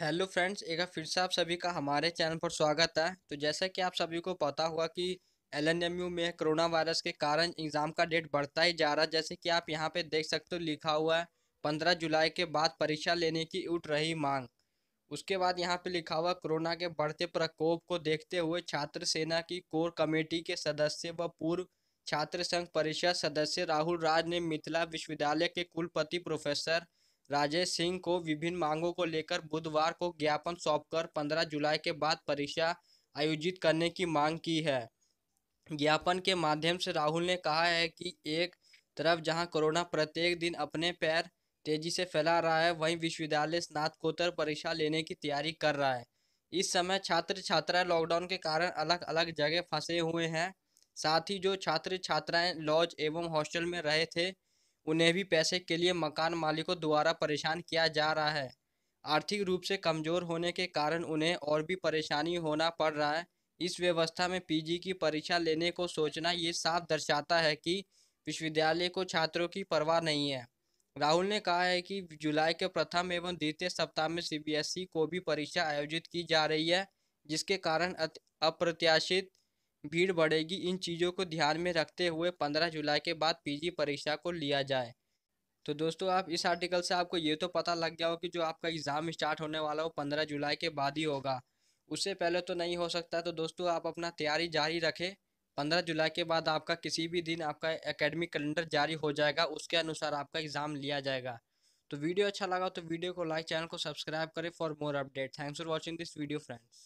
hello friends एक बार फिर से आप सभी का हमारे चैनल पर स्वागत है तो जैसा कि आप सभी को पता हुआ कि एल में कोरोना वायरस के कारण एग्ज़ाम का डेट बढ़ता ही जा रहा है जैसे कि आप यहां पे देख सकते हो लिखा हुआ है पंद्रह जुलाई के बाद परीक्षा लेने की उठ रही मांग उसके बाद यहाँ पर लिखा हुआ कोरोना के बढ़ते प्रकोप को देखते हुए छात्र सेना की कोर कमेटी के सदस्य व पूर्व छात्र संघ परिषद सदस्य राहुल राज ने मिथिला विश्वविद्यालय के कुलपति प्रोफेसर राजेश सिंह को विभिन्न मांगों को लेकर बुधवार को ज्ञापन सौंपकर 15 जुलाई के बाद परीक्षा आयोजित करने की मांग की है ज्ञापन के माध्यम से राहुल ने कहा है कि एक तरफ जहां कोरोना प्रत्येक दिन अपने पैर तेजी से फैला रहा है वहीं विश्वविद्यालय स्नातकोत्तर परीक्षा लेने की तैयारी कर रहा है इस समय छात्र छात्राएं लॉकडाउन के कारण अलग अलग जगह फंसे हुए हैं साथ ही जो छात्र छात्राएं लॉज एवं हॉस्टल में रहे थे उन्हें भी पैसे के लिए मकान मालिकों द्वारा परेशान किया जा रहा है आर्थिक रूप से कमज़ोर होने के कारण उन्हें और भी परेशानी होना पड़ रहा है इस व्यवस्था में पीजी की परीक्षा लेने को सोचना ये साफ दर्शाता है कि विश्वविद्यालय को छात्रों की परवाह नहीं है राहुल ने कहा है कि जुलाई के प्रथम एवं द्वितीय सप्ताह में सीबीएसई को भी परीक्षा आयोजित की जा रही है जिसके कारण अप्रत्याशित भीड़ बढ़ेगी इन चीज़ों को ध्यान में रखते हुए पंद्रह जुलाई के बाद पीजी परीक्षा को लिया जाए तो दोस्तों आप इस आर्टिकल से आपको ये तो पता लग गया हो कि जो आपका एग्ज़ाम स्टार्ट होने वाला हो पंद्रह जुलाई के बाद ही होगा उससे पहले तो नहीं हो सकता तो दोस्तों आप अपना तैयारी जारी रखें पंद्रह जुलाई के बाद आपका किसी भी दिन आपका एकेडमिक कैलेंडर जारी हो जाएगा उसके अनुसार आपका एग्ज़ाम लिया जाएगा तो वीडियो अच्छा लगा तो वीडियो को लाइक चैनल को सब्सक्राइब करें for more update thanks for watching this video friends